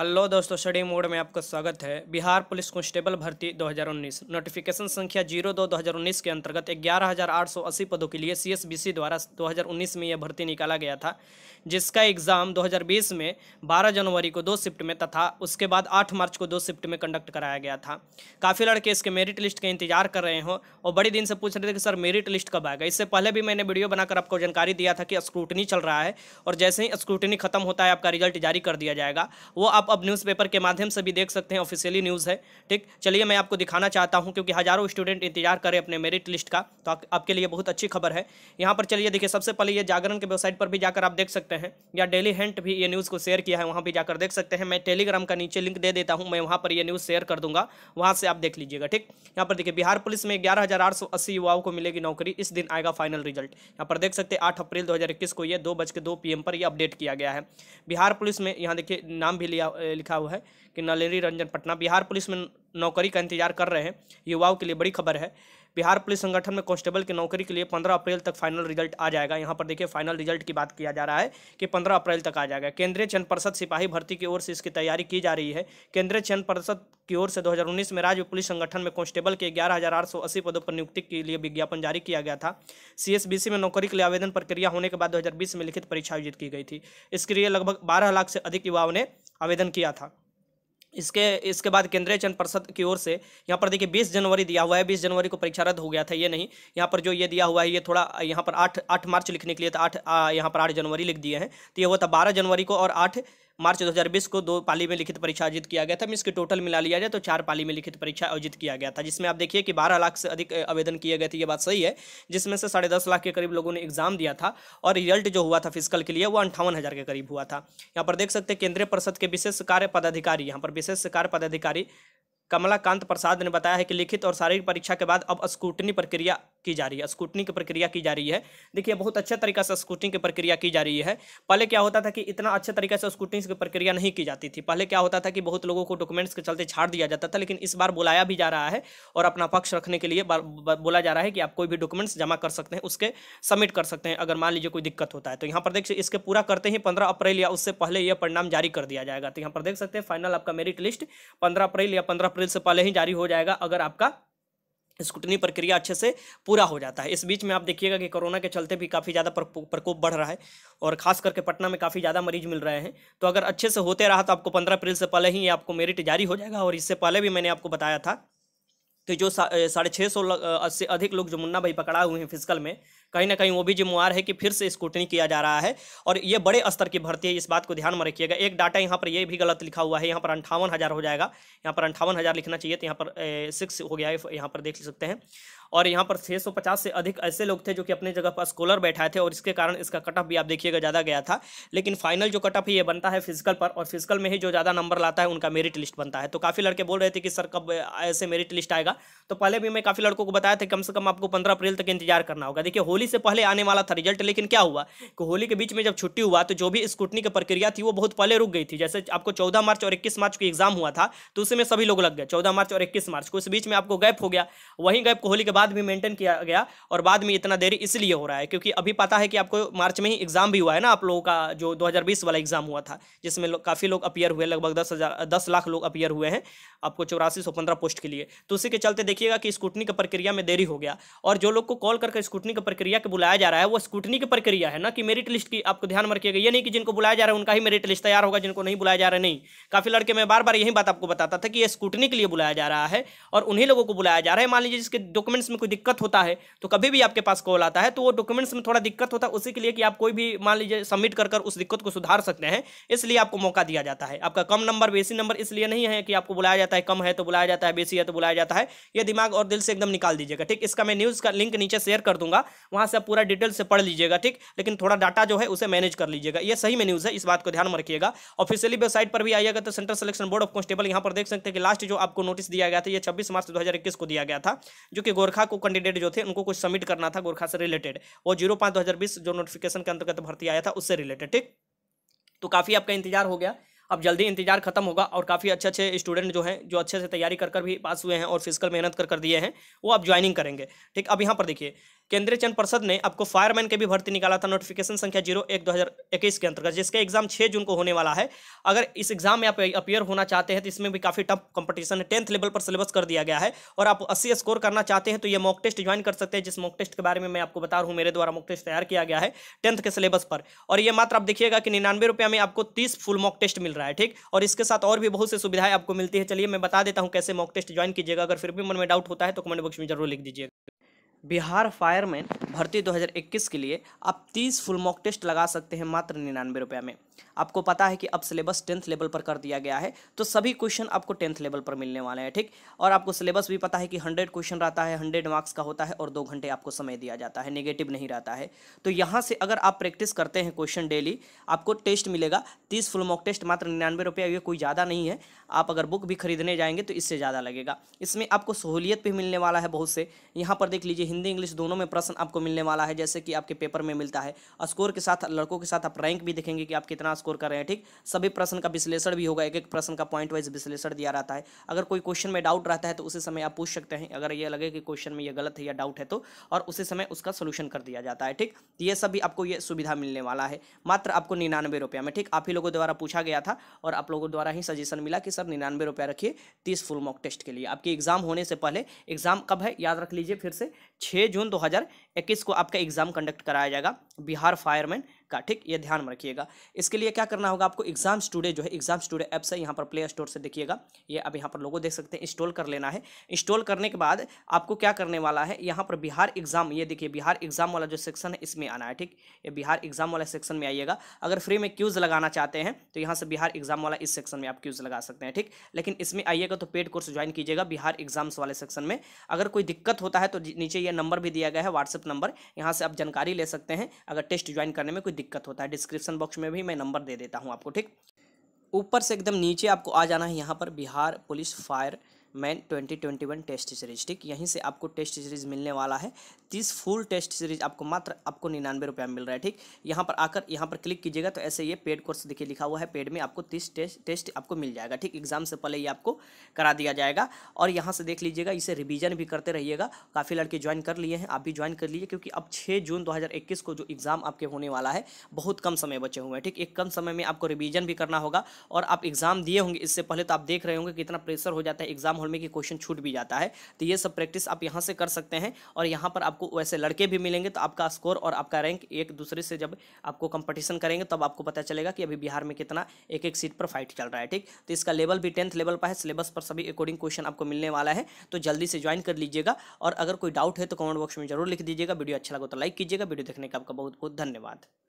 hello दोस्तों study mode में आपका स्वागत है बिहार पुलिस कांस्टेबल भर्ती 2019 नोटिफिकेशन संख्या जीरो दो 2019 के अंतर्गत ग्यारह हज़ार आठ सौ अस्सी पदों के लिए सीएसबीसी द्वारा 2019 में यह भर्ती निकाला गया था जिसका एग्ज़ाम 2020 में 12 जनवरी को दो शिफ्ट में तथा उसके बाद 8 मार्च को दो शिफ्ट में कंडक्ट कराया गया था काफ़ी लड़के इसके मेरिट लिस्ट का इंतजार कर रहे हों और बड़ी दिन से पूछ रहे थे कि सर मेरिट लिस्ट कब आएगा इससे पहले भी मैंने वीडियो बनाकर आपको जानकारी दिया था कि स्क्रूटनी चल रहा है और जैसे ही स्क्रूटनी खत्म होता है आपका रिजल्ट जारी कर दिया जाएगा वो आप अब न्यूज़पेपर के माध्यम से भी देख सकते हैं ऑफिशियली न्यूज़ है ठीक चलिए मैं आपको दिखाना चाहता हूँ क्योंकि हज़ारों स्टूडेंट इंतजार करें अपने मेरिट लिस्ट का तो आपके लिए बहुत अच्छी खबर है यहाँ पर चलिए देखिए सबसे पहले ये जागरण के वेबसाइट पर भी जाकर आप देख सकते हैं या डेली हेंट भी ये न्यूज़ को शेयर किया है वहाँ भी जाकर देख सकते हैं मैं टेलीग्राम का नीचे लिंक दे देता हूँ मैं वहाँ पर यह न्यूज़ शेयर कर दूंगा वहाँ से आप देख लीजिएगा ठीक यहाँ पर देखिए बिहार पुलिस में ग्यारह युवाओं को मिलेगी नौकरी इस दिन आएगा फाइनल रिजल्ट यहाँ पर देख सकते हैं आठ अप्रैल दो को यह दो बज के दो पी पर यह अपडेट किया गया है बिहार पुलिस में यहाँ देखिए नाम भी लिया लिखा हुआ है कि नलेरी रंजन पटना बिहार पुलिस में नौकरी का इंतजार कर रहे हैं युवाओं के लिए बड़ी खबर है बिहार पुलिस संगठन में कांस्टेबल की नौकरी के लिए पंद्रह अप्रैल तक फाइनल रिजल्ट आ जाएगा यहाँ पर देखिए फाइनल रिजल्ट की बात किया जा रहा है कि पंद्रह अप्रैल तक आ जाएगा केंद्रीय चयन परिषद सिपाही भर्ती की ओर से इसकी तैयारी की जा रही है केंद्रीय चयन परिषद की ओर से 2019 में राज्य पुलिस संगठन में कांस्टेबल के ग्यारह पदों पर नियुक्ति के लिए विज्ञापन जारी किया गया था सी में नौकरी के लिए आवेदन प्रक्रिया होने के बाद दो में लिखित परीक्षा आयोजित की गई थी इसके लिए लगभग बारह लाख से अधिक युवाओं ने आवेदन किया था इसके इसके बाद केंद्रीय चयन परिषद की ओर से यहाँ पर देखिए 20 जनवरी दिया हुआ है 20 जनवरी को परीक्षा रद्द हो गया था ये नहीं यहाँ पर जो ये दिया हुआ है ये थोड़ा यहाँ पर 8 8 मार्च लिखने के लिए था 8 यहाँ पर 8 जनवरी लिख दिए हैं तो ये हुआ था 12 जनवरी को और आठ मार्च 2020 को दो पाली में लिखित परीक्षा आयोजित किया गया था इसके टोटल मिला लिया जाए तो चार पाली में लिखित परीक्षा आयोजित किया गया था जिसमें आप देखिए कि बारह लाख से अधिक आवेदन किए गए थे ये बात सही है जिसमें से साढ़े दस लाख के करीब लोगों ने एग्जाम दिया था और रिजल्ट जो हुआ था फिजिकल के लिए वो अंठावन हज़ार के करीब हुआ था यहाँ पर देख सकते केंद्रीय परिषद के विशेष कार्य पदाधिकारी यहाँ पर विशेष कार्य पदाधिकारी कमलाकांत प्रसाद ने बताया है कि लिखित और शारीरिक परीक्षा के बाद अब स्कूटनी प्रक्रिया की जा रही है स्कूटनी की प्रक्रिया की जा रही है देखिए बहुत अच्छे तरीके से स्कूटनी की प्रक्रिया की जा रही है पहले क्या होता था कि इतना अच्छे तरीके से स्कूटनी की प्रक्रिया नहीं की जाती थी पहले क्या होता था कि बहुत लोगों को डॉक्यूमेंट्स के चलते छाड़ दिया जाता था लेकिन इस बार बुलाया भी जा रहा है और अपना पक्ष रखने के लिए बोला जा रहा है कि आप कोई भी डॉक्यूमेंट्स जमा कर सकते हैं उसके सबमिट कर सकते हैं अगर मान लीजिए कोई दिक्कत होता है तो यहाँ पर देख इसके पूरा करते ही पंद्रह अप्रैल या उससे पहले यह परिणाम जारी कर दिया जाएगा तो यहाँ पर देख सकते हैं फाइनल आपका मेरिट लिस्ट पंद्रह अप्रैल या पंद्रह अप्रैल से पहले ही जारी हो जाएगा अगर आपका स्कूटनी प्रक्रिया अच्छे से पूरा हो जाता है इस बीच में आप देखिएगा कि कोरोना के चलते भी काफ़ी ज़्यादा प्रकोप बढ़ रहा है और खास करके पटना में काफ़ी ज़्यादा मरीज मिल रहे हैं तो अगर अच्छे से होते रहा तो आपको पंद्रह अप्रैल से पहले ही आपको मेरिट जारी हो जाएगा और इससे पहले भी मैंने आपको बताया था कि जो साढ़े छः सौ से अधिक लोग जो मुन्ना भाई पकड़ा हुए हैं फिजिकल में कहीं ना कहीं वो भी जिम्मेवार है कि फिर से स्क्रूटनी किया जा रहा है और ये बड़े स्तर की भर्ती है इस बात को ध्यान में रखिएगा एक डाटा यहाँ पर ये भी गलत लिखा हुआ है यहाँ पर अंठावन हो जाएगा यहाँ पर अंठावन लिखना चाहिए तो यहाँ पर सिक्स हो गया है यहाँ पर देख सकते हैं और यहाँ पर 650 से अधिक ऐसे लोग थे जो कि अपने जगह पर स्कॉलर बैठाए थे और इसके कारण इसका कट ऑफ भी आप देखिएगा ज़्यादा गया था लेकिन फाइनल जो कट ऑफ है ये बनता है फिजिकल पर और फिजिकल में ही जो ज़्यादा नंबर लाता है उनका मेरिट लिस्ट बनता है तो काफ़ी लड़के बोल रहे थे कि सर कब ऐसे मेरिट लिस्ट आएगा तो पहले भी मैं काफ़ी लड़कों को बताया था कम से कम आपको पंद्रह अप्रैल तक इंतजार करना होगा देखिए होली से पहले आने वाला था रिजल्ट लेकिन क्या हुआ कि होली के बीच में जब छुट्टी हुआ तो जो भी स्कूटनी की प्रक्रिया थी वो बहुत पहले रुक गई थी जैसे आपको चौदह मार्च और इक्कीस मार्च को एग्जाम हुआ था तो उसमें सभी लोग लग गए चौदह मार्च और इक्कीस मार्च को इस बीच में आपको गैप हो गया वहीं गैप होली के बाद भी मेंटेन किया गया और बाद में इतना देरी इसलिए हो रहा है क्योंकि अभी पता है कि आपको मार्च में ही एग्ज़ाम भी हुआ है ना आप लोगों का जो 2020 वाला एग्ज़ाम हुआ था जिसमें लो, काफ़ी लोग अपियर हुए लगभग दस हज़ार दस लाख लोग अपियर हुए हैं आपको चौरासी सौ पंद्रह पोस्ट के लिए तो उसी के चलते देखिएगा कि स्कूटनी की प्रक्रिया में देरी हो गया और जो लोग को कॉल करके स्कूटनी की प्रक्रिया के बुलाया जा रहा है वो स्कूटनी की प्रक्रिया है ना कि मेरिट लिस्ट की आपको ध्यान में रखिएगा ये नहीं कि जिनको बुलाया जा रहा है उनका ही मेरिट लिस्ट तैयार होगा जिनको नहीं बुलाया जा रहा है नहीं काफ़ी लड़के मैं बार बार यही बात आपको बताता था कि ये स्कूटनी के लिए बुलाया जा रहा है और उन्हीं लोगों को बुलाया जा रहा है मान लीजिए जिसके डॉक्यूमेंट्स डॉक्यूमेंट्स में कोई दिक्कत होता है तो कभी भी आपके पास कॉल आता है तो वो डॉक्यूमेंट्स में थोड़ा दिक्कत होता है उसी के लिए कि आप कोई भी मान लीजिए सबमिट कर कर उस दिक्कत को सुधार सकते हैं इसलिए आपको मौका दिया जाता है आपका कम नंबर बेसी नंबर इसलिए नहीं है कि आपको बुलाया जाता है कम है तो बुलाया जाता है बेसी है तो बुलाया जाता है यह दिमाग और दिल से एकदम निकाल दीजिएगा ठीक इसका मैं न्यूज़ का लिंक नीचे शेयर कर दूंगा वहाँ से आप पूरा डिटेल से पढ़ लीजिएगा ठीक लेकिन थोड़ा डाटा जो है उसे मैनेज कर लीजिएगा यह सही में न्यूज़ है इस बात को ध्यान में रखिएगा ऑफिशियली वेबसाइट पर भी आइएगा तो Central Selection Board of Constable यहाँ पर देख सकते हैं कि लास्ट जो आपको नोटिस दिया गया था यह छब्बीस मार्च दो को दिया गया था जो कि गोरखा गोरखा को कैंडिडेट जो थे उनको कुछ सबमिट करना था गोरखा से रिलेटेड वो जीरो पाँच दो हज़ार बीस जो नोटिफिकेशन के अंतर्गत भर्ती आया था उससे रिलेटेड ठीक तो काफ़ी आपका इंतजार हो गया अब जल्दी इंतजार खत्म होगा और काफ़ी अच्छे अच्छे स्टूडेंट जो हैं जो अच्छे से तैयारी कर कर भी पास हुए हैं और फिजिकल मेहनत कर कर दिए हैं वो अब ज्वाइनिंग करेंगे ठीक अब यहाँ पर देखिए केंद्रीय चयन परिषद ने आपको फायरमैन के भी भर्ती निकाला था नोटिफिकेशन संख्या जीरो एक दो हज़ार इक्कीस के अंतर्गत जिसका एग्जाम छः जून को होने वाला है अगर इस एग्जाम में आप अपियर होना चाहते हैं तो इसमें भी काफ़ी टफ कंपटीशन है टेंथ लेवल पर सिलेबस कर दिया गया है और आप अस्सी स्कोर करना चाहते हैं तो ये मॉक टेस्ट ज्वाइन कर सकते हैं जिस मॉक टेस्ट के बारे में मैं आपको बता रहा हूँ मेरे द्वारा मॉक टेस्ट तैयार किया गया है टेंथ के सिलेबस पर और ये मात्र आप देखिएगा कि निन्यानवे रुपया में आपको तीस फुल मॉक टेस्ट मिल रहा है ठीक और इसके साथ और भी बहुत सी सुविधाएं आपको मिलती है चलिए मैं बता देता हूँ कैसे मॉक टेस्ट ज्वाइन कीजिएगा अगर फिर भी मन में डाउट होता है तो कमेंट बॉक्स में जरूर लिख दीजिएगा बिहार फायरमैन भर्ती 2021 के लिए आप 30 फुल मॉक टेस्ट लगा सकते हैं मात्र निन्यानवे रुपया में आपको पता है कि अब सिलेबस टेंथ लेवल पर कर दिया गया है तो सभी क्वेश्चन आपको टेंथ लेवल पर मिलने वाले हैं ठीक और आपको सिलेबस भी पता है कि हंड्रेड क्वेश्चन रहता है हंड्रेड मार्क्स का होता है और दो घंटे आपको समय दिया जाता है नेगेटिव नहीं रहता है तो यहाँ से अगर आप प्रैक्टिस करते हैं क्वेश्चन डेली आपको टेस्ट मिलेगा तीस फुल मॉक टेस्ट मात्र निन्यानवे रुपया ये कोई ज़्यादा नहीं है आप अगर बुक भी खरीदने जाएंगे तो इससे ज़्यादा लगेगा इसमें आपको सहूलियत भी मिलने वाला है बहुत से यहाँ पर देख लीजिए हिंदी इंग्लिश दोनों में प्रश्न आपको मिलने वाला है जैसे कि आपके पेपर में मिलता है स्कोर के साथ लड़कों के साथ आप रैंक भी देखेंगे कि आप कितना स्कोर कर रहे हैं ठीक सभी प्रश्न का विश्लेषण भी होगा एक एक प्रश्न का पॉइंट वाइज विश्लेषण दिया रहता है अगर कोई क्वेश्चन में डाउट रहता है तो उसी समय आप पूछ सकते हैं अगर ये लगे कि क्वेश्चन में यह गलत है या डाउट है तो और उसी समय उसका सोल्यूशन कर दिया जाता है ठीक ये ये सभी आपको ये सुविधा मिलने वाला है मात्र आपको निन्यानवे रुपया में ठीक आप ही लोगों द्वारा पूछा गया था और आप लोगों द्वारा ही सजेशन मिला कि सर निन्यानवे रुपया रखिए तीस फुल मॉक टेस्ट के लिए आपकी एग्जाम होने से पहले एग्जाम कब है याद रख लीजिए फिर से छः जून 2021 को आपका एग्ज़ाम कंडक्ट कराया जाएगा बिहार फायरमैन का ठीक ये ध्यान में रखिएगा इसके लिए क्या करना होगा आपको एग्जाम स्टूडियो जो है एग्जाम स्टूडियो ऐप से यहाँ पर प्ले स्टोर से देखिएगा ये अब यहाँ पर लोगों देख सकते हैं इंस्टॉल कर लेना है इंस्टॉल करने के बाद आपको क्या करने वाला है यहाँ पर बिहार एग्जाम ये देखिए बिहार एग्जाम वाला जो सेक्शन है इसमें आना है ठीक ये बिहार एग्जाम वाला सेक्शन में आइएगा अगर फ्री में क्यूज़ लगाना चाहते हैं तो यहाँ से बिहार एग्जाम वाला इस सेक्शन में आप क्यूज़ लगा सकते हैं ठीक लेकिन इसमें आइएगा तो पेड कोर्स ज्वाइन कीजिएगा बिहार एग्जाम्स वाले सेक्शन में अगर कोई दिक्कत होता है तो नीचे ये नंबर भी दिया गया है व्हाट्सएप नंबर यहाँ से आप जानकारी ले सकते हैं अगर टेस्ट ज्वाइन करने में कोई दिक्कत होता है डिस्क्रिप्शन बॉक्स में भी मैं नंबर दे देता हूँ आपको ठीक ऊपर से एकदम नीचे आपको आ जाना है यहाँ पर Bihar police fireman 2021 test series ठीक यहीं से आपको टेस्ट सीरीज मिलने वाला है तीस फुल टेस्ट सीरीज आपको मात्र आपको निन्यानवे रुपया मिल रहा है ठीक यहाँ पर आकर यहाँ पर क्लिक कीजिएगा तो ऐसे ये पेड कोर्स देखिए लिखा हुआ है पेड में आपको तीस टेस्ट टेस्ट आपको मिल जाएगा ठीक एग्जाम से पहले ये आपको करा दिया जाएगा और यहाँ से देख लीजिएगा इसे रिविजन भी करते रहिएगा काफ़ी लड़के ज्वाइन कर लिए हैं आप भी ज्वाइन कर लीजिए क्योंकि अब छः जून दो को जो एग्ज़ाम आपके होने वाला है बहुत कम समय बचे हुए हैं ठीक एक कम समय में आपको रिविजन भी करना होगा और आप एग्ज़ाम दिए होंगे इससे पहले तो आप देख रहे होंगे कितना प्रेशर हो जाता है एग्ज़ाम हॉल में कि क्वेश्चन छूट भी जाता है तो ये सब प्रैक्टिस आप यहाँ से कर सकते हैं और यहाँ पर आपको वैसे लड़के भी मिलेंगे तो आपका स्कोर और आपका रैंक एक दूसरे से जब आपको कंपटीशन करेंगे तब आपको पता चलेगा कि अभी बिहार में कितना एक एक सीट पर फाइट चल रहा है ठीक तो इसका लेवल भी टेंथ लेवल पर है सिलेबस पर सभी अकॉर्डिंग क्वेश्चन आपको मिलने वाला है तो जल्दी से ज्वाइन कर लीजिएगा और अगर कोई डाउट है तो कमेंट बॉक्स में जरूर लिख दीजिएगा वीडियो अच्छा लगा तो लाइक कीजिएगा वीडियो देखने का आपका बहुत बहुत धन्यवाद